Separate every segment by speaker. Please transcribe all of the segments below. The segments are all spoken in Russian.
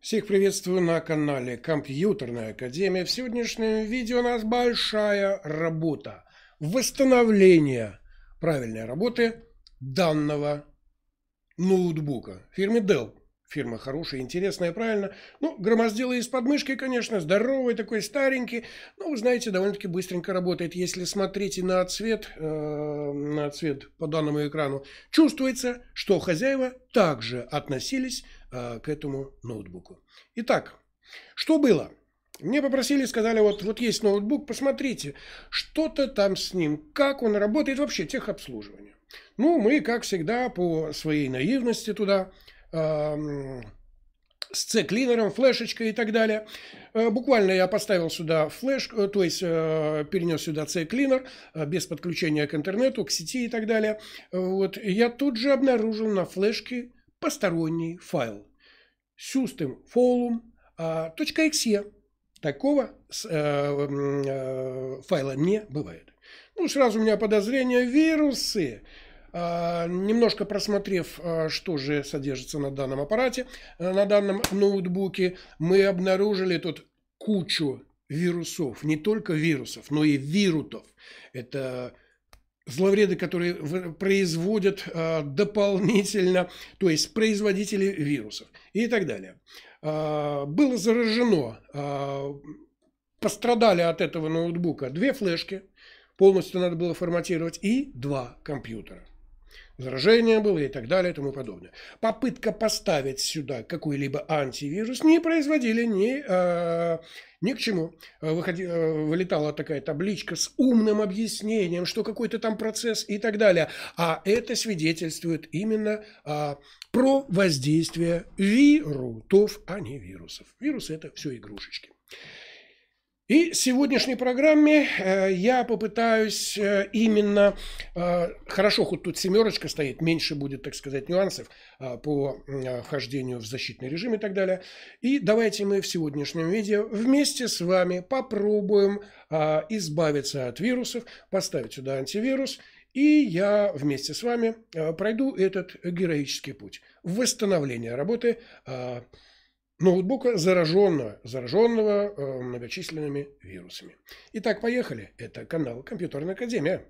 Speaker 1: Всех приветствую на канале Компьютерная Академия. В сегодняшнем видео у нас большая работа. Восстановление правильной работы данного ноутбука фирмы Dell. Фирма хорошая, интересная, правильно. Ну, громоздила из подмышки, конечно, здоровый такой, старенький. Но, ну, вы знаете, довольно-таки быстренько работает. Если смотрите на цвет, э, на цвет по данному экрану, чувствуется, что хозяева также относились Э, к этому ноутбуку. Итак, что было? Мне попросили, сказали, вот, вот есть ноутбук, посмотрите, что-то там с ним, как он работает, вообще техобслуживание. Ну, мы, как всегда, по своей наивности туда э, с C-клинером, флешечкой и так далее. Э, буквально я поставил сюда флешку, э, то есть э, перенес сюда C-клинер э, без подключения к интернету, к сети и так далее. Э, вот, я тут же обнаружил на флешке посторонний файл systemfolum.exe. А, Такого э, э, файла не бывает. Ну, сразу у меня подозрение вирусы. А, немножко просмотрев, а, что же содержится на данном аппарате, э, на данном ноутбуке, мы обнаружили тут кучу вирусов. Не только вирусов, но и вирутов. Это зловреды, которые производят а, дополнительно, то есть производители вирусов и так далее. А, было заражено, а, пострадали от этого ноутбука две флешки, полностью надо было форматировать, и два компьютера заражение было и так далее и тому подобное. Попытка поставить сюда какой-либо антивирус не производили ни, э, ни к чему. Выходи, э, вылетала такая табличка с умным объяснением, что какой-то там процесс и так далее. А это свидетельствует именно э, про воздействие вирусов, а не вирусов. Вирусы – это все игрушечки. И в сегодняшней программе э, я попытаюсь э, именно, э, хорошо, хоть тут семерочка стоит, меньше будет, так сказать, нюансов по вхождению в защитный режим и так далее. И давайте мы в сегодняшнем видео вместе с вами попробуем избавиться от вирусов, поставить сюда антивирус, и я вместе с вами пройду этот героический путь восстановления работы ноутбука зараженного, зараженного э, многочисленными вирусами. Итак, поехали. Это канал Компьютерная Академия.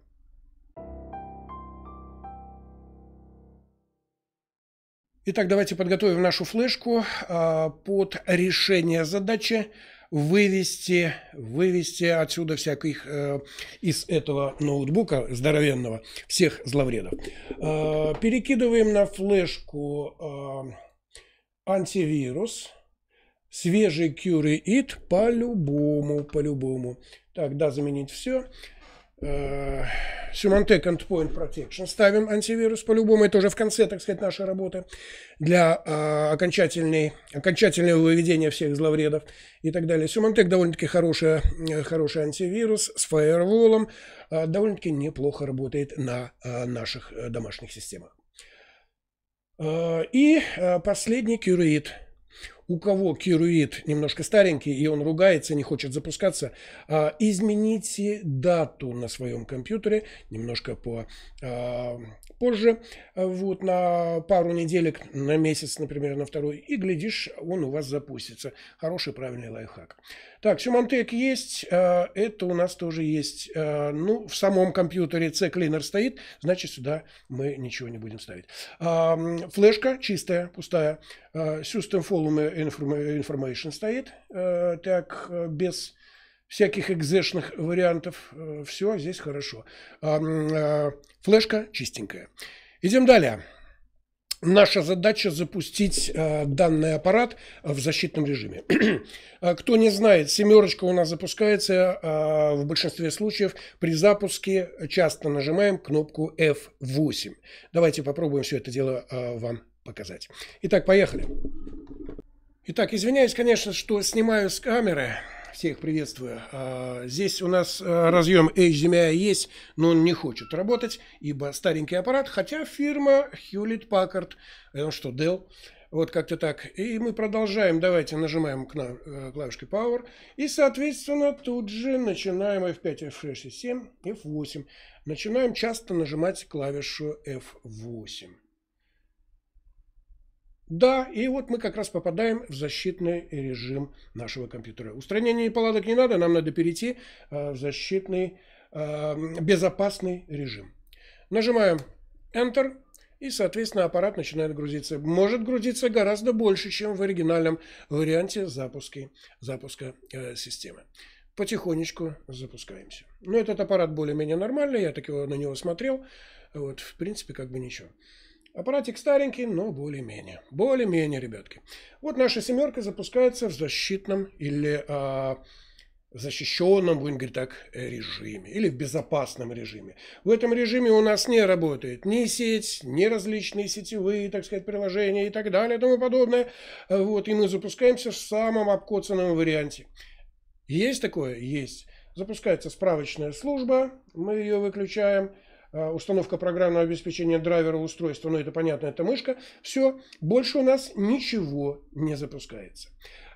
Speaker 1: Итак, давайте подготовим нашу флешку э, под решение задачи вывести, вывести отсюда всяких э, из этого ноутбука здоровенного всех зловредов. перекидываем на флешку антивирус Свежий Curie It по-любому, по-любому. Так, да, заменить все. Э, Symantec Endpoint Protection ставим антивирус по-любому. Это уже в конце, так сказать, нашей работы для э, окончательной, окончательного выведения всех зловредов и так далее. Symantec довольно-таки хороший, э, хороший антивирус с фаерволом. Э, довольно-таки неплохо работает на э, наших э, домашних системах. Э, и э, последний Cureid у кого кируид немножко старенький, и он ругается, не хочет запускаться, а, измените дату на своем компьютере немножко по, а, позже, а, вот на пару неделек, на месяц, например, на второй, и глядишь, он у вас запустится. Хороший, правильный лайфхак. Так, Symantec есть, а, это у нас тоже есть. А, ну, в самом компьютере c Cleaner стоит, значит, сюда мы ничего не будем ставить. А, флешка чистая, пустая. System Volume Information стоит, так, без всяких экзешных вариантов. Все здесь хорошо. Флешка чистенькая. Идем далее. Наша задача запустить э, данный аппарат э, в защитном режиме. Э, кто не знает, семерочка у нас запускается э, в большинстве случаев при запуске. Часто нажимаем кнопку F8. Давайте попробуем все это дело э, вам показать. Итак, поехали. Итак, извиняюсь, конечно, что снимаю с камеры всех приветствую. А, здесь у нас а, разъем HDMI есть, но он не хочет работать, ибо старенький аппарат, хотя фирма Hewlett Packard, ну что, Dell, вот как-то так. И мы продолжаем, давайте нажимаем э, клавишкой Power, и, соответственно, тут же начинаем F5, F6, F7, F8. Начинаем часто нажимать клавишу F8. Да, и вот мы как раз попадаем в защитный режим нашего компьютера. Устранение неполадок не надо, нам надо перейти э, в защитный, э, безопасный режим. Нажимаем Enter, и, соответственно, аппарат начинает грузиться. Может грузиться гораздо больше, чем в оригинальном варианте запуски, запуска э, системы. Потихонечку запускаемся. Но этот аппарат более-менее нормальный, я так его на него смотрел. Вот, в принципе, как бы ничего. Аппаратик старенький, но более-менее. Более-менее, ребятки. Вот наша семерка запускается в защитном или э, защищенном, будем говорить так, режиме. Или в безопасном режиме. В этом режиме у нас не работает ни сеть, ни различные сетевые, так сказать, приложения и так далее, и тому подобное. Вот, и мы запускаемся в самом обкоцанном варианте. Есть такое? Есть. Запускается справочная служба, мы ее выключаем. А, установка программного обеспечения драйвера устройства, ну это понятно, это мышка, все, больше у нас ничего не запускается.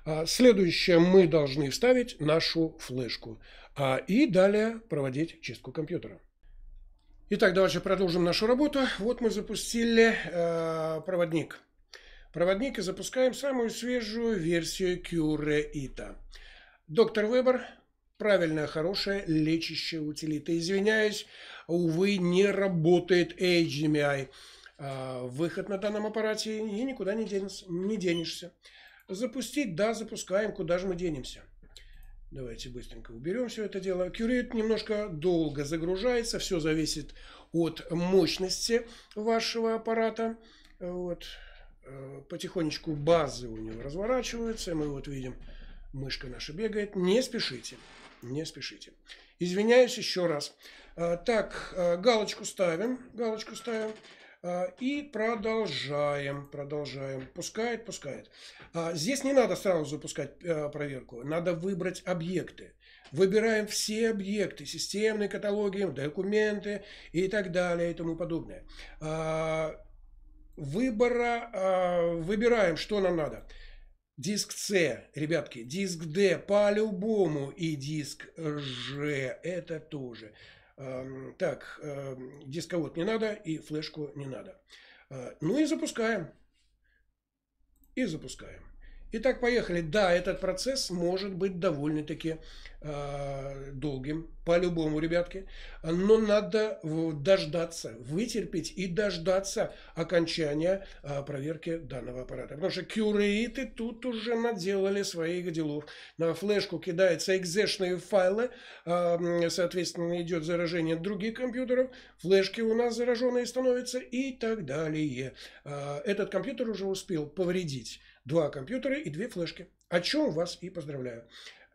Speaker 1: А, следующее мы должны вставить нашу флешку а, и далее проводить чистку компьютера. Итак, давайте продолжим нашу работу. Вот мы запустили проводник. Проводник и запускаем самую свежую версию Cure Ita. Доктор Вебер, правильная, хорошая, лечащая утилита. Извиняюсь, увы, не работает HDMI. А, выход на данном аппарате и никуда не, денется, не денешься. Запустить, да, запускаем, куда же мы денемся. Давайте быстренько уберем все это дело. Curate немножко долго загружается, все зависит от мощности вашего аппарата. Вот. Э, потихонечку базы у него разворачиваются, мы вот видим Мышка наша бегает. Не спешите, не спешите. Извиняюсь еще раз. А, так, а, галочку ставим, галочку ставим. А, и продолжаем, продолжаем. Пускает, пускает. Здесь не надо сразу запускать проверку. Надо выбрать объекты. Выбираем все объекты, системные каталоги, документы и так далее и тому подобное. Выбора, выбираем, что нам надо. Диск С, ребятки, диск Д по-любому и диск Ж, это тоже. Эм, так, эм, дисковод не надо и флешку не надо. Э, ну и запускаем. И запускаем. Итак, поехали. Да, этот процесс может быть довольно-таки э, долгим, по-любому, ребятки. Но надо дождаться, вытерпеть и дождаться окончания э, проверки данного аппарата. Потому что кюреиты тут уже наделали своих делов. На флешку кидаются экзешные файлы, э, соответственно, идет заражение других компьютеров, флешки у нас зараженные становятся и так далее. Э, этот компьютер уже успел повредить два компьютера и две флешки. О чем вас и поздравляю.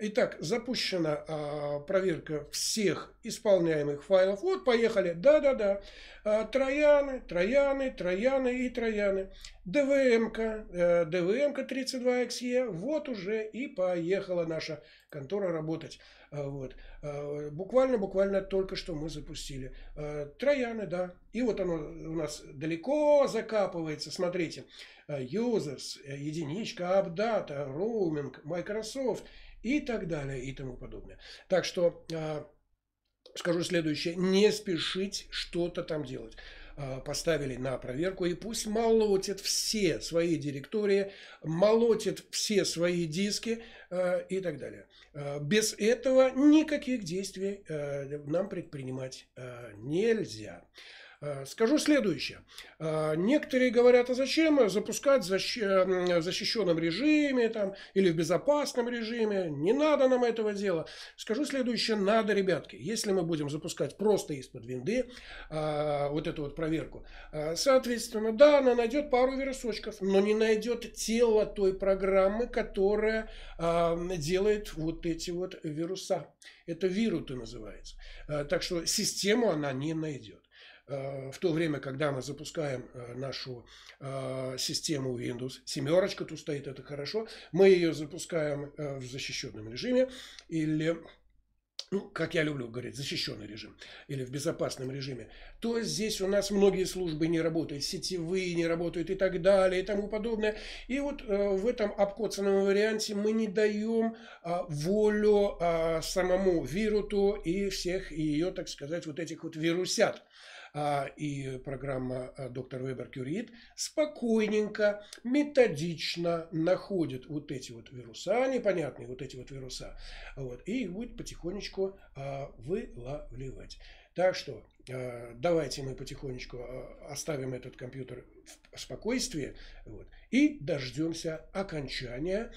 Speaker 1: Итак, запущена а, проверка всех исполняемых файлов. Вот, поехали. Да-да-да. А, трояны, трояны, трояны и трояны. ДВМ-ка, э, ДВМ-ка 32XE. Вот уже и поехала наша контора работать. А, вот. А, буквально, буквально только что мы запустили. А, трояны, да. И вот оно у нас далеко закапывается. Смотрите. Users, единичка, апдата, roaming, Microsoft – и так далее и тому подобное. Так что а, скажу следующее, не спешить что-то там делать а, поставили на проверку. И пусть молотит все свои директории, молотит все свои диски а, и так далее. без этого никаких действий нам предпринимать нельзя. Э, скажу следующее. Э, некоторые говорят, а зачем запускать э, в защищенном режиме там, или в безопасном режиме? Не надо нам этого дела. Скажу следующее. Надо, ребятки. Если мы будем запускать просто из-под винды вот эту вот проверку, соответственно, да, она найдет пару вирусочков, но не найдет тело той программы, которая делает вот эти вот вируса. Это вируты называется. Так что систему она не найдет. Э, в то время, когда мы запускаем э, нашу э, систему Windows, семерочка тут стоит, это хорошо, мы ее запускаем в защищенном режиме или ну, как я люблю говорить, защищенный режим или в безопасном режиме, то здесь у нас многие службы не работают, сетевые не работают и так далее и тому подобное. И вот в этом обкоцанном варианте мы не даем а, волю а, самому вируту и всех ее, так сказать, вот этих вот вирусят. А, и программа э, доктор Вебер Кюрит спокойненько, методично находит вот эти вот вируса, непонятные вот эти вот вируса, вот, и их будет потихонечку а, вылавливать. Так что а, давайте мы потихонечку оставим этот компьютер в спокойствии вот, и дождемся окончания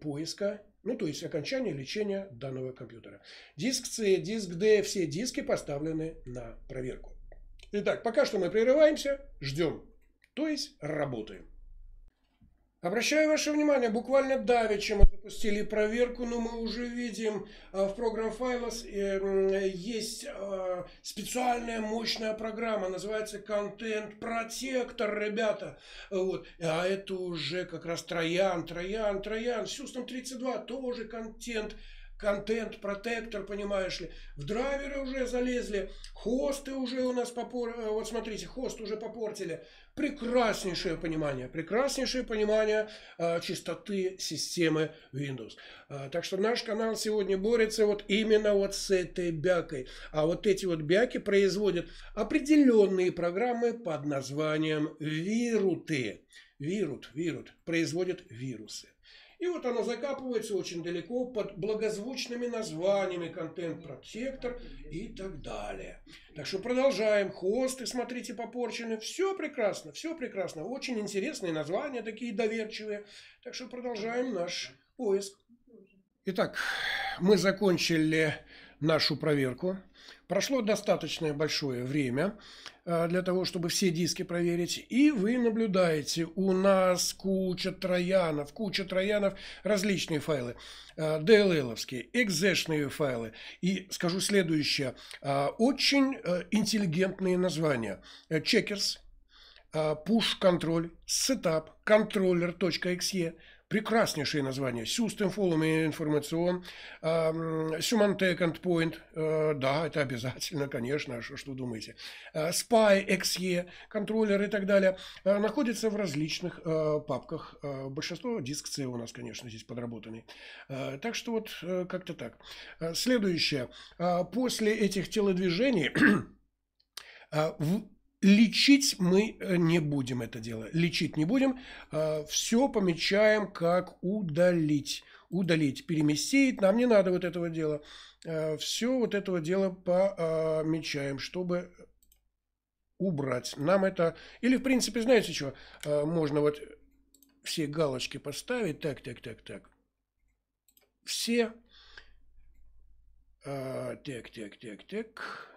Speaker 1: поиска ну то есть окончание лечения данного компьютера. Диск C, диск D, все диски поставлены на проверку. Итак, пока что мы прерываемся, ждем, то есть работаем. Обращаю ваше внимание, буквально давеча мы запустили проверку, но мы уже видим э, в программ э, файлос есть э, специальная мощная программа, называется Content Protector, ребята. Вот. А это уже как раз Троян, Троян, Троян. Сюстом 32 тоже контент контент-протектор, понимаешь ли. В драйверы уже залезли, хосты уже у нас попор... Э, вот смотрите, хост уже попортили. Прекраснейшее понимание, прекраснейшее понимание э, чистоты системы Windows. Э, так что наш канал сегодня борется вот именно вот с этой бякой. А вот эти вот бяки производят определенные программы под названием вируты. Вирут, вирут, производят вирусы. И вот она закапывается очень далеко под благозвучными названиями контент-протектор и так далее. Так что продолжаем. Хосты, смотрите, попорчены. Все прекрасно, все прекрасно. Очень интересные названия, такие доверчивые. Так что продолжаем наш поиск. Итак, мы закончили нашу проверку. Прошло достаточное большое время э, для того, чтобы все диски проверить. И вы наблюдаете, у нас куча троянов, куча троянов, различные файлы. DLL-овские, э, экзешные файлы. И скажу следующее. Э, очень интеллигентные названия. checkers, push control, setup, controller.exe, прекраснейшее название. System Following Information, Symantec Endpoint, да, это обязательно, конечно, что, что думаете. Spy, э, XE, контроллер и так далее, э, находятся в различных э, папках. Большинство диск C у нас, конечно, здесь подработанный. Так что вот как-то так. Следующее. После этих телодвижений в Лечить мы э, не будем это дело. Лечить не будем. А, все помечаем как удалить. Удалить, переместить. Нам не надо вот этого дела. А, все вот этого дела помечаем, чтобы убрать. Нам это... Или, в принципе, знаете что? А, можно вот все галочки поставить. Так, так, так, так. Все. Так, так, так, так.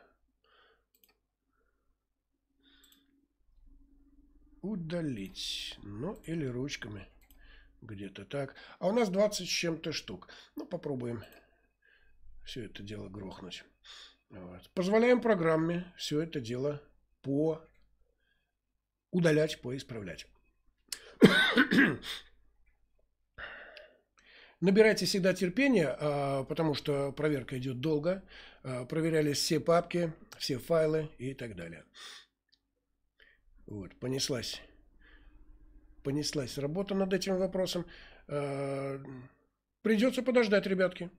Speaker 1: удалить. Ну, или ручками. Где-то так. А у нас 20 с чем-то штук. Ну, попробуем все это дело грохнуть. Вот. Позволяем программе все это дело по удалять, поисправлять. Набирайте всегда терпения, а, потому что проверка идет долго. А, Проверялись все папки, все файлы и так далее. Вот, понеслась. Понеслась работа над этим вопросом. А, придется подождать, ребятки.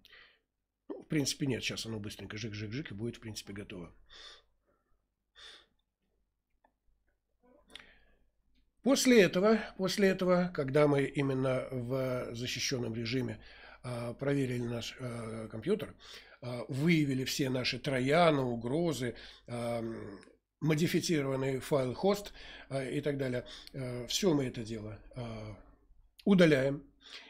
Speaker 1: Ну, в принципе, нет. Сейчас оно быстренько жик-жик-жик и будет, в принципе, готово. После этого, после этого, когда мы именно в защищенном режиме э, проверили наш э, компьютер, э, выявили все наши трояны, угрозы, модифицированный файл хост э, и так далее. Э, Все мы это дело э, удаляем.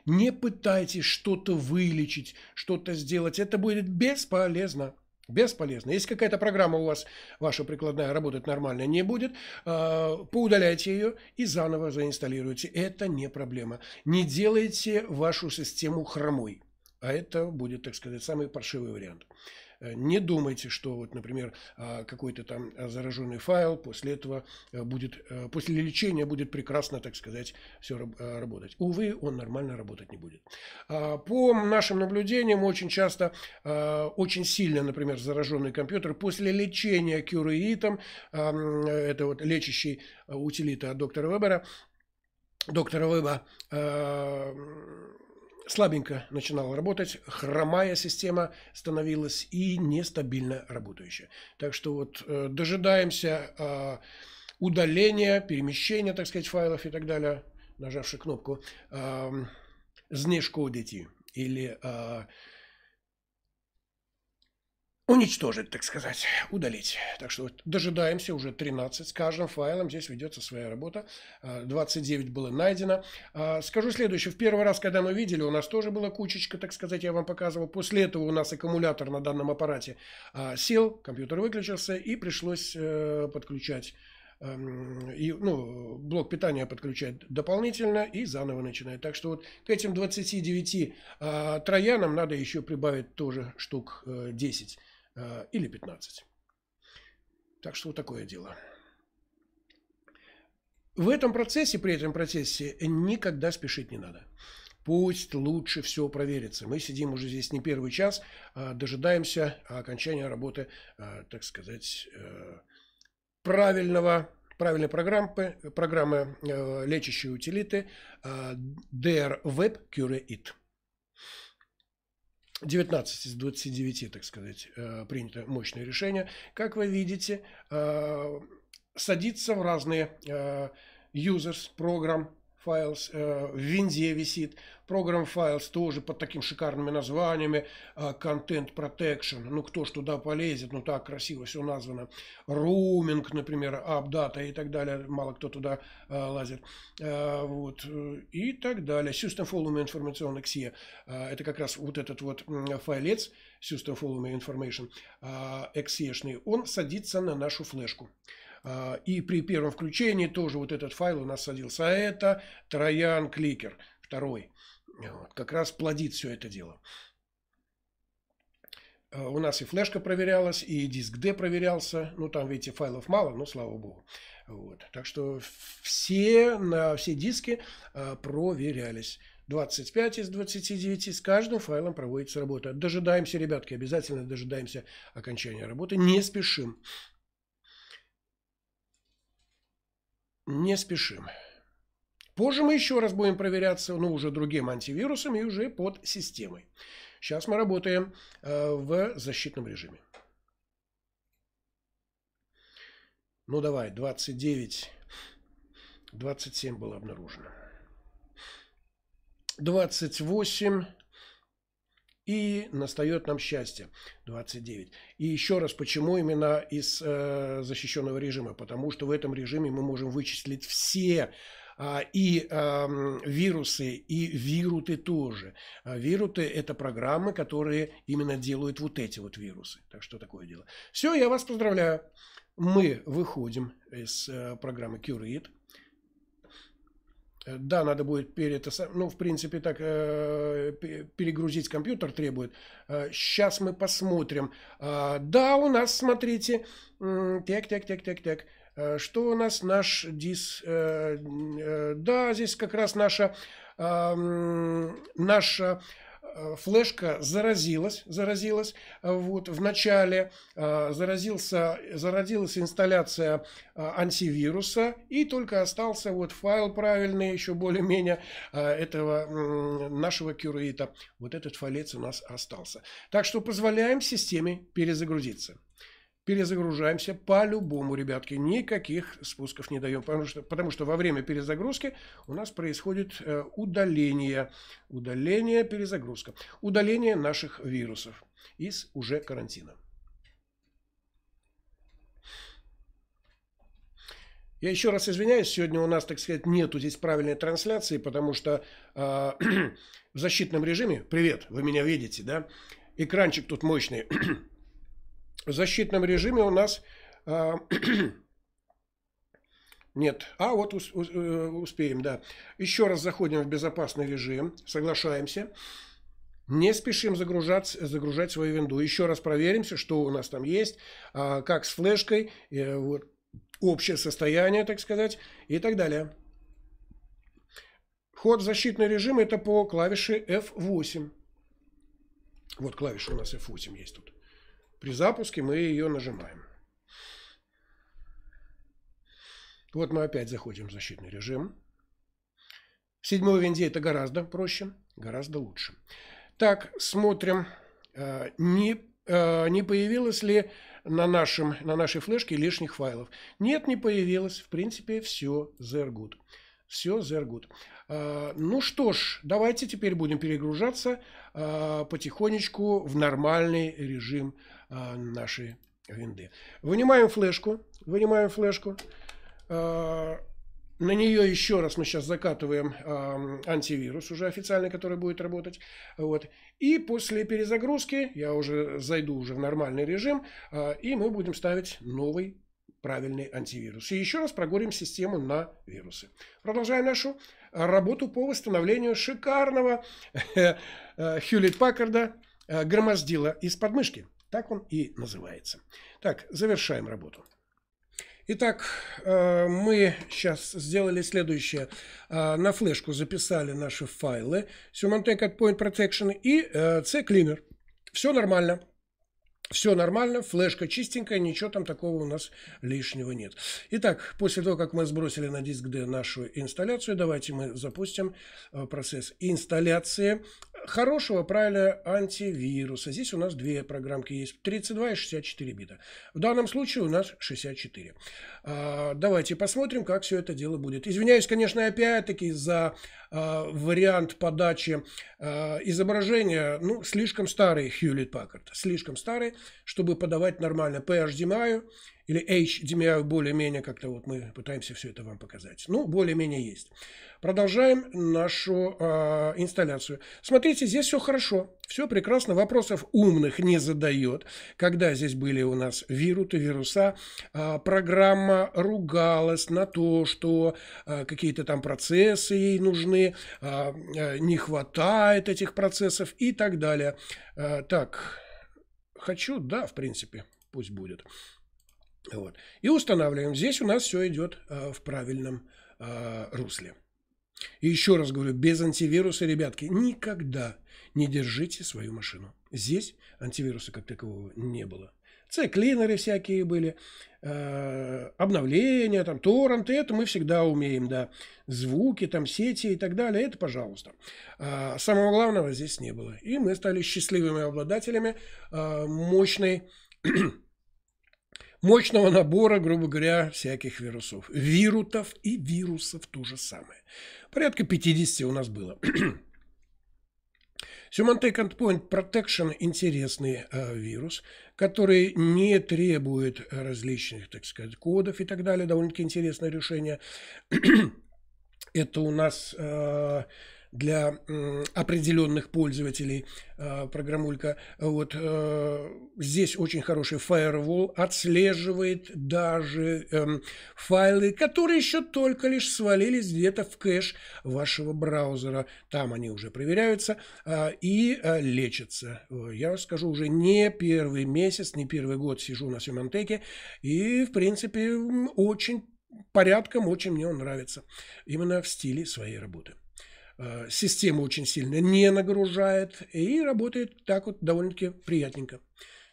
Speaker 1: Не пытайтесь что-то вылечить, что-то сделать. Это будет бесполезно. Бесполезно. Если какая-то программа у вас, ваша прикладная, работать нормально не будет, поудаляйте ее и заново заинсталируйте. Это не проблема. Не делайте вашу систему хромой. А это будет, так сказать, самый паршивый вариант. Э, не думайте, что вот, например, а, какой-то там а, зараженный файл после этого э, будет, э, после лечения будет прекрасно, так сказать, все работать. Увы, он нормально работать не будет. А, по нашим наблюдениям, очень часто, очень сильно, например, зараженный компьютер после лечения кюреитом, это вот лечащий утилита от доктора Вебера, доктора Веба, слабенько начинала работать, хромая система становилась и нестабильно работающая. Так что вот э, дожидаемся э, удаления, перемещения, так сказать, файлов и так далее, нажавши кнопку э, «Знешкодите» или э, уничтожить, так сказать, удалить. Так что вот дожидаемся, уже 13 с каждым файлом, здесь ведется своя работа, 29 а, было найдено. А, скажу следующее, в первый раз, когда мы видели, у нас тоже была кучечка, так сказать, я вам показывал, после этого у нас аккумулятор на данном аппарате а, сел, компьютер выключился и пришлось э, подключать эм, и, ну, блок питания подключать дополнительно и заново начинать. Так что вот к этим 29 э, троянам надо еще прибавить тоже штук э, 10. Э, или 15. Так что вот такое дело. В этом процессе, при этом процессе, никогда спешить не надо. Пусть лучше все проверится. Мы сидим уже здесь не первый час, а дожидаемся окончания работы, э, так сказать, э, правильного правильной программы, программы лечащей утилиты DR Web Cure It. 19 из 29, так сказать, э, принято мощное решение. Как вы видите, э, садится в разные э, users, программ, Files, э, в Винде висит, Program Files тоже под такими шикарными названиями, э, Content Protection, ну кто ж туда полезет, ну так красиво все названо, Roaming, например, Updata и так далее, мало кто туда э, лазит, э, вот, и так далее, System Volume Information XE, э, это как раз вот этот вот файлец, System Volume Information э, xe он садится на нашу флешку. А, и при первом включении тоже вот этот файл у нас садился. А это Троян Кликер, второй. Вот, как раз плодит все это дело. А, у нас и флешка проверялась, и диск D проверялся. Ну, там, видите, файлов мало, но слава богу. Вот. Так что все, на все диски а, проверялись. 25 из 29 с каждым файлом проводится работа. Дожидаемся, ребятки, обязательно дожидаемся окончания работы. Не спешим. Не спешим. Позже мы еще раз будем проверяться, ну, уже другим антивирусом и уже под системой. Сейчас мы работаем э, в защитном режиме. Ну, давай, 29, 27 было обнаружено. 28, и настает нам счастье 29. И еще раз, почему именно из э, защищенного режима? Потому что в этом режиме мы можем вычислить все э, и э, вирусы, и вируты тоже. А вируты – это программы, которые именно делают вот эти вот вирусы. Так что такое дело. Все, я вас поздравляю. Мы выходим из э, программы Curate. Э, да, надо будет перед, ну, в принципе, так э, перегрузить компьютер требует. Сейчас э, мы посмотрим. Э, да, у нас, смотрите, так, так, так, так, так. Что у нас наш дис? Да, здесь как раз наша наша Э, флешка заразилась, заразилась э, вот, в начале, э, заразился, заразилась инсталляция антивируса, и только остался вот файл правильный, еще более-менее этого нашего кюрейта. Вот этот файлец у нас остался. Так что позволяем системе перезагрузиться перезагружаемся по-любому, ребятки, никаких спусков не даем, потому что, потому что во время перезагрузки у нас происходит э, удаление, удаление, перезагрузка, удаление наших вирусов из уже карантина. Я еще раз извиняюсь, сегодня у нас, так сказать, нету здесь правильной трансляции, потому что э, в защитном режиме, привет, вы меня видите, да, экранчик тут мощный, в защитном режиме у нас... Э, нет. А, вот ус, ус, э, успеем, да. Еще раз заходим в безопасный режим. Соглашаемся. Не спешим загружать, загружать свою винду. Еще раз проверимся, что у нас там есть. Э, как с флешкой. Э, вот, общее состояние, так сказать. И так далее. Ход в защитный режим это по клавише F8. Вот клавиша у нас F8 есть тут. При запуске мы ее нажимаем. Вот мы опять заходим в защитный режим. В седьмой винде это гораздо проще, гораздо лучше. Так, смотрим, э, не, э, не появилось ли на, нашем, на нашей флешке лишних файлов. Нет, не появилось. В принципе, все Zergood. Все Zergood. Ну что ж, давайте теперь будем перегружаться э, потихонечку в нормальный режим а, наши винды. Вынимаем флешку. Вынимаем флешку. А, на нее еще раз мы сейчас закатываем э, антивирус уже официальный, который будет работать. Вот. И после перезагрузки я уже зайду уже в нормальный режим, э, и мы будем ставить новый правильный антивирус. И еще раз прогорим систему на вирусы. Продолжаем нашу работу по восстановлению шикарного э, э, Хьюлит Паккарда э, громоздила из подмышки. Так он и называется. Так, завершаем работу. Итак, э, мы сейчас сделали следующее. Э, на флешку записали наши файлы Symantec at Point Protection и э, C-Cleaner. Все нормально. Все нормально, флешка чистенькая, ничего там такого у нас лишнего нет. Итак, после того, как мы сбросили на диск D нашу инсталляцию, давайте мы запустим процесс инсталляции хорошего, правильно, антивируса. Здесь у нас две программки есть, 32 и 64 бита. В данном случае у нас 64. А, давайте посмотрим, как все это дело будет. Извиняюсь, конечно, опять-таки за а, вариант подачи а, изображения. Ну, слишком старый Hewlett Packard. Слишком старый, чтобы подавать нормально по или HDMI более-менее как-то вот мы пытаемся все это вам показать. Ну, более-менее есть. Продолжаем нашу э, инсталляцию. Смотрите, здесь все хорошо, все прекрасно, вопросов умных не задает. Когда здесь были у нас вируты, вируса, э, программа ругалась на то, что э, какие-то там процессы ей нужны, э, не хватает этих процессов и так далее. Э, так, хочу, да, в принципе, пусть будет. Вот. И устанавливаем. Здесь у нас все идет а, в правильном а, русле. И еще раз говорю, без антивируса, ребятки, никогда не держите свою машину. Здесь антивируса как такового не было. Циклинеры всякие были, э, обновления, там, торренты, это мы всегда умеем, да. Звуки, там, сети и так далее, это пожалуйста. А самого главного здесь не было. И мы стали счастливыми обладателями э, мощной мощного набора, грубо говоря, всяких вирусов. Вирутов и вирусов то же самое. Порядка 50 у нас было. Symantec Endpoint Protection – интересный э, вирус, который не требует различных, так сказать, кодов и так далее. Довольно-таки интересное решение. Это у нас э, для определенных пользователей э, программулька. Вот э, здесь очень хороший firewall, отслеживает даже эм, файлы, которые еще только лишь свалились где-то в кэш вашего браузера. Там они уже проверяются э, и лечатся. Я скажу, уже не первый месяц, не первый год сижу на Симонтеке и, в принципе, очень порядком, очень мне он нравится. Именно в стиле своей работы. Э, система очень сильно не нагружает и работает так вот довольно-таки приятненько.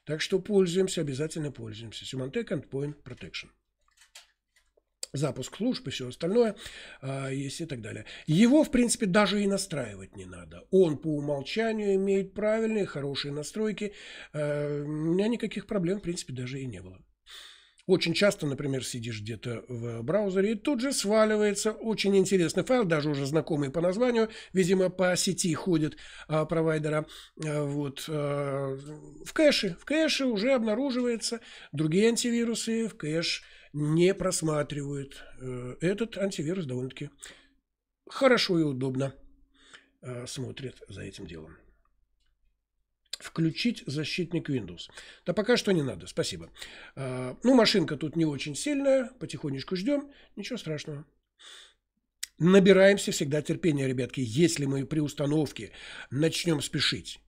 Speaker 1: Так что пользуемся, обязательно пользуемся. Symantec Endpoint Protection запуск служб и все остальное э, есть и так далее. Его, в принципе, даже и настраивать не надо. Он по умолчанию имеет правильные, хорошие настройки. Э, у меня никаких проблем, в принципе, даже и не было. Очень часто, например, сидишь где-то в браузере, и тут же сваливается очень интересный файл, даже уже знакомый по названию, видимо, по сети ходит а, провайдера. А, вот, а, в кэше. В кэше уже обнаруживается другие антивирусы, в кэш не просматривают. Э, этот антивирус довольно-таки хорошо и удобно а, смотрит за этим делом включить защитник Windows. Да пока что не надо, спасибо. А, ну, машинка тут не очень сильная, потихонечку ждем, ничего страшного. Набираемся всегда терпения, ребятки, если мы при установке начнем спешить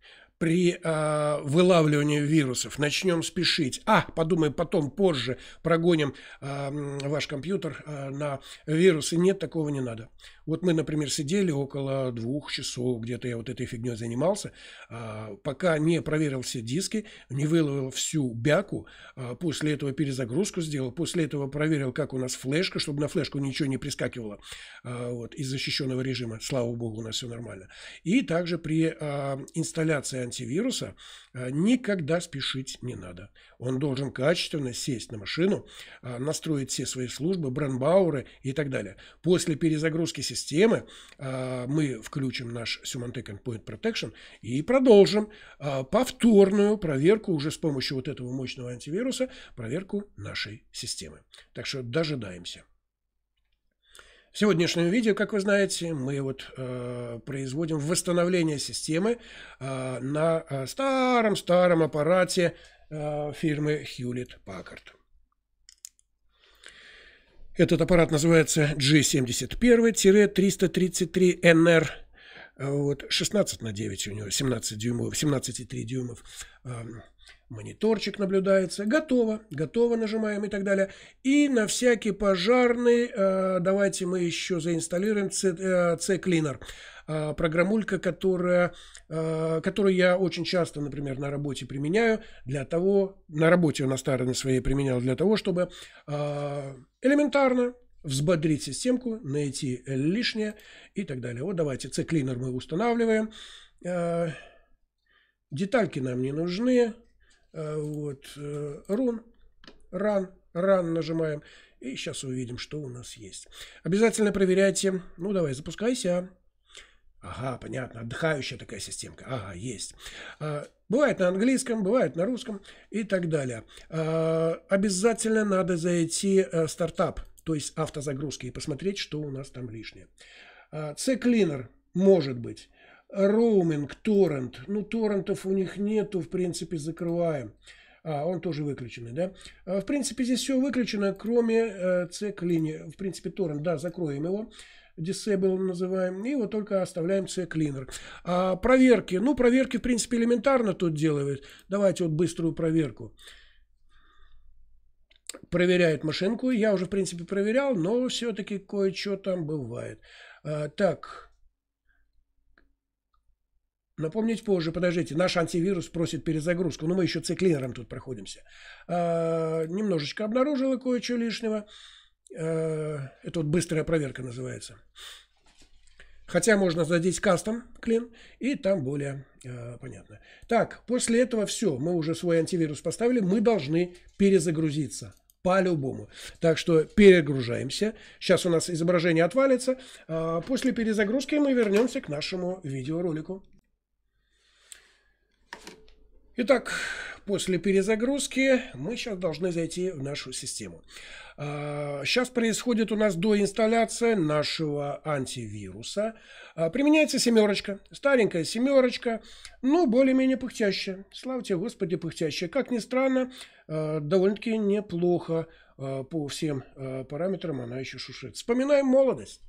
Speaker 1: при э, вылавливании вирусов. Начнем спешить. А, подумай, потом, позже прогоним э, ваш компьютер э, на вирусы. Нет, такого не надо. Вот мы, например, сидели около двух часов, где-то я вот этой фигней занимался, э, пока не проверил все диски, не выловил всю бяку, э, после этого перезагрузку сделал, после этого проверил, как у нас флешка, чтобы на флешку ничего не прискакивало э, вот, из защищенного режима. Слава богу, у нас все нормально. И также при э, инсталляции антивируса э, никогда спешить не надо. Он должен качественно сесть на машину, э, настроить все свои службы, бранбауры и так далее. После перезагрузки системы э, мы включим наш Symantec Endpoint Protection и продолжим повторную проверку уже с помощью вот этого мощного антивируса, проверку нашей системы. Так что дожидаемся. В сегодняшнем видео, как вы знаете, мы вот э, производим восстановление системы э, на э, старом-старом аппарате э, фирмы Hewlett Packard. Этот аппарат называется G71-333NR. Э, вот, 16 на 9 у него, 17 дюймов, 17,3 дюймов. Э, мониторчик наблюдается, готово, готово нажимаем и так далее. И на всякий пожарный э, давайте мы еще заинсталируем C-Cleaner. Э, а, программулька, которая, э, которую я очень часто, например, на работе применяю для того, на работе на старой своей применял для того, чтобы а, элементарно взбодрить системку, найти лишнее и так далее. Вот давайте C-Cleaner мы устанавливаем. Э, детальки нам не нужны. Э, вот. Run. Run. Run нажимаем. И сейчас увидим, что у нас есть. Обязательно проверяйте. Ну, давай, запускайся. Ага, понятно, отдыхающая такая системка. Ага, есть. А, бывает на английском, бывает на русском и так далее. А, обязательно надо зайти э, в стартап, то есть автозагрузки, и посмотреть, что у нас там лишнее. А, C-Cleaner, может быть. Роуминг, торрент. Ну, торрентов у них нету, в принципе, закрываем. А, он тоже выключенный, да? А, в принципе, здесь все выключено, кроме э, C-клини. В принципе, торрент, да, закроем его. Disable называем. И вот только оставляем C-клинер. А, проверки. Ну, проверки, в принципе, элементарно тут делают. Давайте вот быструю проверку. Проверяет машинку. Я уже, в принципе, проверял, но все-таки кое-что там бывает. А, так. Напомнить позже, подождите, наш антивирус просит перезагрузку, но ну, мы еще циклинером тут проходимся. Э, немножечко обнаружила кое-что лишнего. Э, это вот быстрая проверка называется. Хотя можно задеть кастом клин, и там более а, понятно. Так, после этого все, мы уже свой антивирус поставили, мы должны перезагрузиться. По-любому. Так что перегружаемся. Сейчас у нас изображение отвалится. После перезагрузки мы вернемся к нашему видеоролику. Итак, после перезагрузки мы сейчас должны зайти в нашу систему. Сейчас а, происходит у нас доинсталляция нашего антивируса. А, применяется семерочка, старенькая семерочка, но более-менее пыхтящая. Слава тебе, Господи, пыхтящая. Как ни странно, а, довольно-таки неплохо по всем параметрам она еще шушит. Вспоминаем молодость.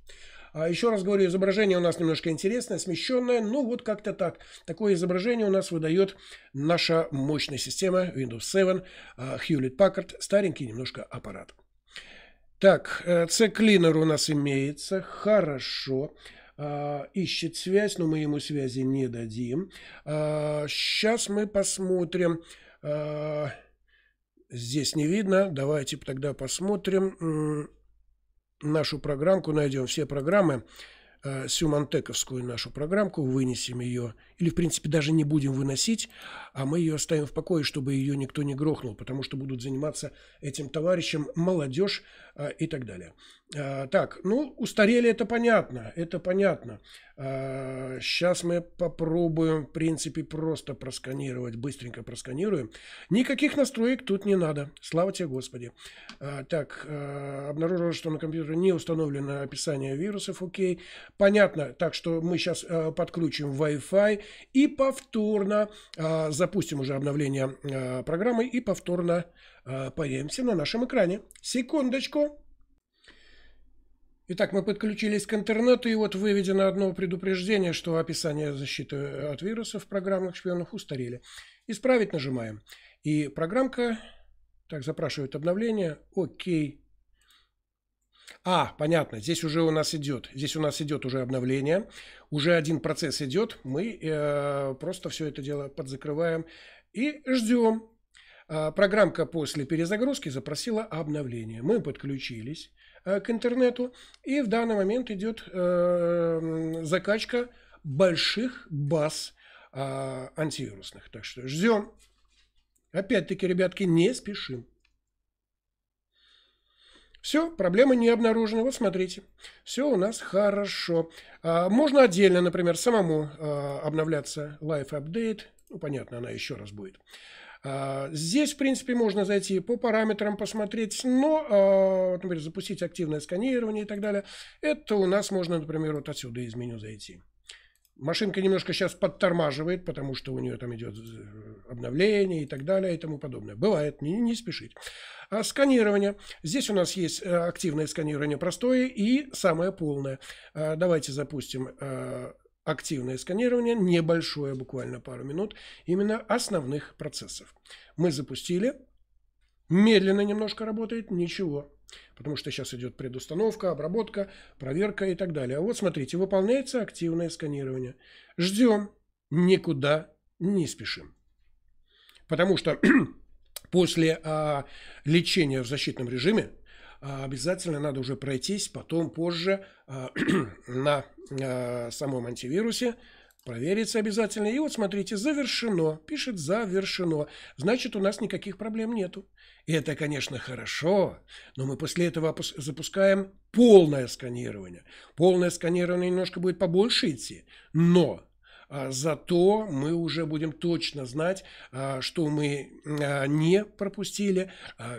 Speaker 1: А еще раз говорю, изображение у нас немножко интересное, смещенное. Ну, вот как-то так. Такое изображение у нас выдает наша мощная система Windows 7 а, Hewlett Packard. Старенький немножко аппарат. Так, C-клинер э, у нас имеется. Хорошо а, ищет связь, но мы ему связи не дадим. Сейчас а, мы посмотрим. Здесь не видно. Давайте тогда посмотрим нашу программку, найдем все программы, всю э, сюмантековскую нашу программку, вынесем ее, или, в принципе, даже не будем выносить, а мы ее оставим в покое, чтобы ее никто не грохнул, потому что будут заниматься этим товарищем молодежь э, и так далее. А, так, ну, устарели, это понятно, это понятно. Сейчас а, мы попробуем, в принципе, просто просканировать, быстренько просканируем. Никаких настроек тут не надо, слава тебе, Господи. А, так, обнаружил, что на компьютере не установлено описание вирусов, окей. Понятно, так что мы сейчас подключим Wi-Fi и повторно запустим уже обновление программы и повторно появимся на нашем экране. Секундочку. Итак, мы подключились к интернету, и вот выведено одно предупреждение, что описание защиты от вирусов в программных шпионов устарели. Исправить нажимаем. И программка, так, запрашивает обновление. Окей. А, понятно, здесь уже у нас идет, здесь у нас идет уже обновление, уже один процесс идет, мы э, просто все это дело подзакрываем и ждем. А, программка после перезагрузки запросила обновление. Мы подключились. Э, к интернету. И в данный момент идет э, закачка больших баз а, антивирусных. Так что ждем. Опять-таки, ребятки, не спешим. Все, проблемы не обнаружены. Вот смотрите, все у нас хорошо. А, можно отдельно, например, самому а, обновляться Life Update. Ну, понятно, она еще раз будет. А, здесь, в принципе, можно зайти по параметрам, посмотреть, но, а, например, запустить активное сканирование и так далее. Это у нас можно, например, вот отсюда из меню зайти. Машинка немножко сейчас подтормаживает, потому что у нее там идет э, обновление и так далее и тому подобное. Бывает, не, не спешить. А сканирование. Здесь у нас есть э, активное сканирование простое и самое полное. А, давайте запустим э, активное сканирование, небольшое, буквально пару минут, именно основных процессов. Мы запустили, медленно немножко работает, ничего. Потому что сейчас идет предустановка, обработка, проверка и так далее. А вот смотрите, выполняется активное сканирование. Ждем, никуда не спешим. Потому что после а, лечения в защитном режиме а, обязательно надо уже пройтись потом позже а, на а, самом антивирусе, провериться обязательно. И вот смотрите, завершено, пишет завершено. Значит, у нас никаких проблем нету. И это, конечно, хорошо, но мы после этого запускаем полное сканирование. Полное сканирование немножко будет побольше идти, но а, зато мы уже будем точно знать, а, что мы а, не пропустили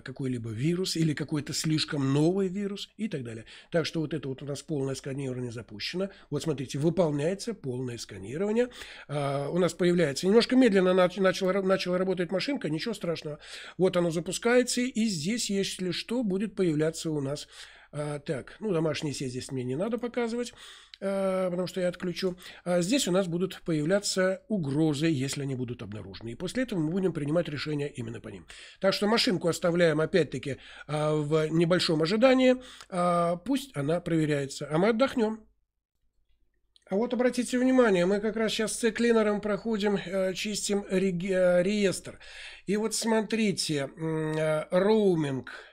Speaker 1: какой-либо вирус или какой-то слишком новый вирус и так далее. Так что вот это вот у нас полное сканирование запущено. Вот смотрите, выполняется полное сканирование. У нас появляется немножко медленно начала, начала работать машинка, ничего страшного. Вот оно запускается, и здесь, если что, будет появляться у нас а, так, ну, домашние сеть здесь мне не надо показывать, а, потому что я отключу. А здесь у нас будут появляться угрозы, если они будут обнаружены. И после этого мы будем принимать решения именно по ним. Так что машинку оставляем, опять-таки, в небольшом ожидании. пусть она проверяется. А мы отдохнем. А вот обратите внимание, мы как раз сейчас с циклинером проходим, э, чистим э, реестр. И вот смотрите, э, роуминг –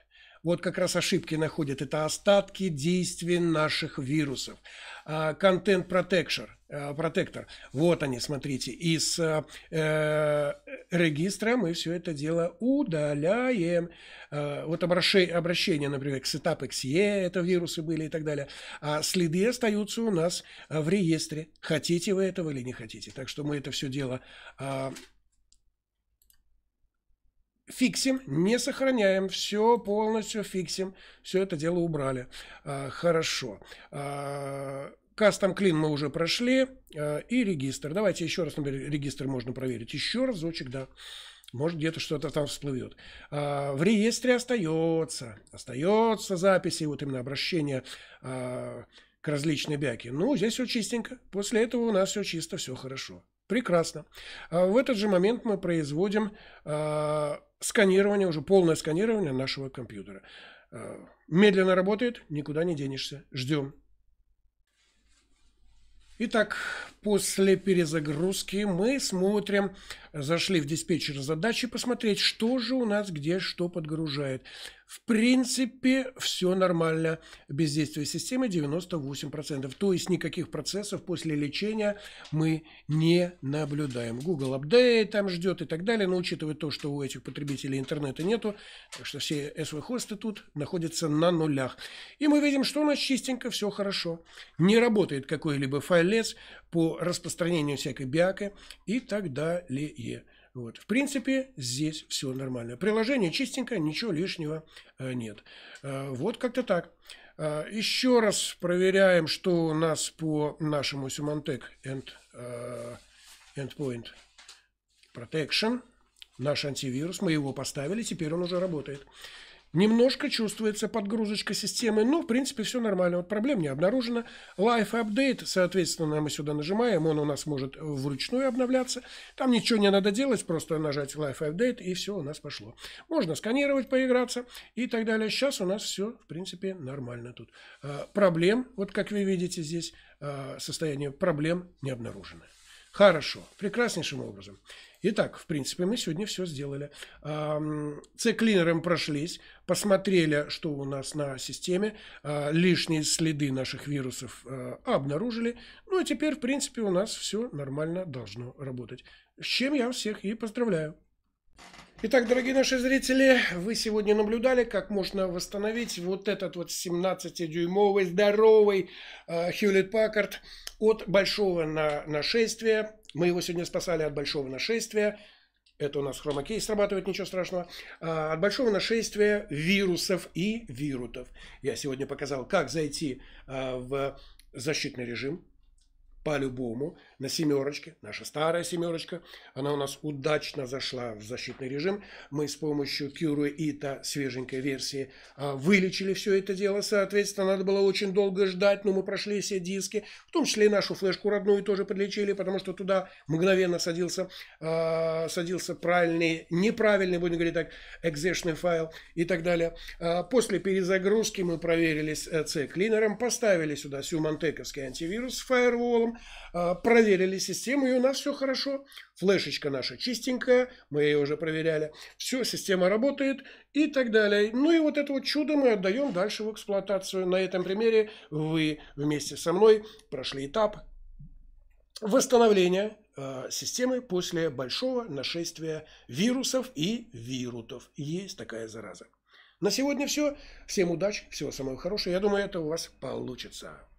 Speaker 1: вот как раз ошибки находят. Это остатки действий наших вирусов. А, контент протектор а, протектор. Вот они, смотрите. Из э, э регистра мы все это дело удаляем. А, вот обращение, например, к сетап XE, это вирусы были и так далее. А следы остаются у нас в реестре. Хотите вы этого или не хотите. Так что мы это все дело фиксим, не сохраняем, все полностью фиксим, все это дело убрали. А, хорошо. А, кастом клин мы уже прошли. А, и регистр. Давайте еще раз, например, регистр можно проверить. Еще разочек, да. Может, где-то что-то там всплывет. в реестре остается. Остается записи, вот именно обращение к различной бяке. Ну, здесь все чистенько. После этого у нас все чисто, все хорошо. Прекрасно. А, в этот же момент мы производим а, сканирование, уже полное сканирование нашего компьютера. А, медленно работает, никуда не денешься. Ждем. Итак, после перезагрузки мы смотрим, зашли в диспетчер задачи посмотреть, что же у нас где что подгружает. В принципе, все нормально. Бездействие системы 98%. То есть никаких процессов после лечения мы не наблюдаем. Google Update там ждет и так далее. Но учитывая то, что у этих потребителей интернета нету, так что все SV-хосты тут находятся на нулях. И мы видим, что у нас чистенько, все хорошо. Не работает какой-либо файлец по распространению всякой биаки и так далее. Вот. В принципе, здесь все нормально. Приложение чистенькое, ничего лишнего э, нет. Э, вот как-то так. Э, Еще раз проверяем, что у нас по нашему Symantec End, Endpoint Protection. Наш антивирус, мы его поставили, теперь он уже работает. Немножко чувствуется подгрузочка системы, но в принципе все нормально, вот проблем не обнаружено. Life Update, соответственно, мы сюда нажимаем, он у нас может вручную обновляться. Там ничего не надо делать, просто нажать Life Update и все у нас пошло. Можно сканировать, поиграться и так далее. Сейчас у нас все, в принципе, нормально тут. А, проблем, вот как вы видите здесь, а, состояние проблем не обнаружено. Хорошо, прекраснейшим образом. Итак, в принципе, мы сегодня все сделали. клинером прошлись, посмотрели, что у нас на системе, а, лишние следы наших вирусов а, обнаружили. Ну а теперь, в принципе, у нас все нормально должно работать. С чем я всех и поздравляю. Итак, дорогие наши зрители, вы сегодня наблюдали, как можно восстановить вот этот вот 17-дюймовый здоровый э, Хьюлит от большого на, нашествия. Мы его сегодня спасали от большого нашествия. Это у нас хромакей срабатывает, ничего страшного. Э, от большого нашествия вирусов и вирутов. Я сегодня показал, как зайти э, в защитный режим по-любому на семерочке, наша старая семерочка, она у нас удачно зашла в защитный режим. Мы с помощью Cure Ita свеженькой версии а, вылечили все это дело, соответственно, надо было очень долго ждать, но мы прошли все диски, в том числе и нашу флешку родную тоже подлечили, потому что туда мгновенно садился, а, садился правильный, неправильный, будем говорить так, экзешный файл и так далее. А, после перезагрузки мы проверились с э, C-клинером, поставили сюда сюмантековский антивирус с фаерволом, а, проверили систему, и у нас все хорошо. Флешечка наша чистенькая, мы ее уже проверяли. Все, система работает и так далее. Ну и вот это вот чудо мы отдаем дальше в эксплуатацию. На этом примере вы вместе со мной прошли этап восстановления а, системы после большого нашествия вирусов и вирутов. Есть такая зараза. На сегодня все. Всем удачи, всего самого хорошего. Я думаю, это у вас получится.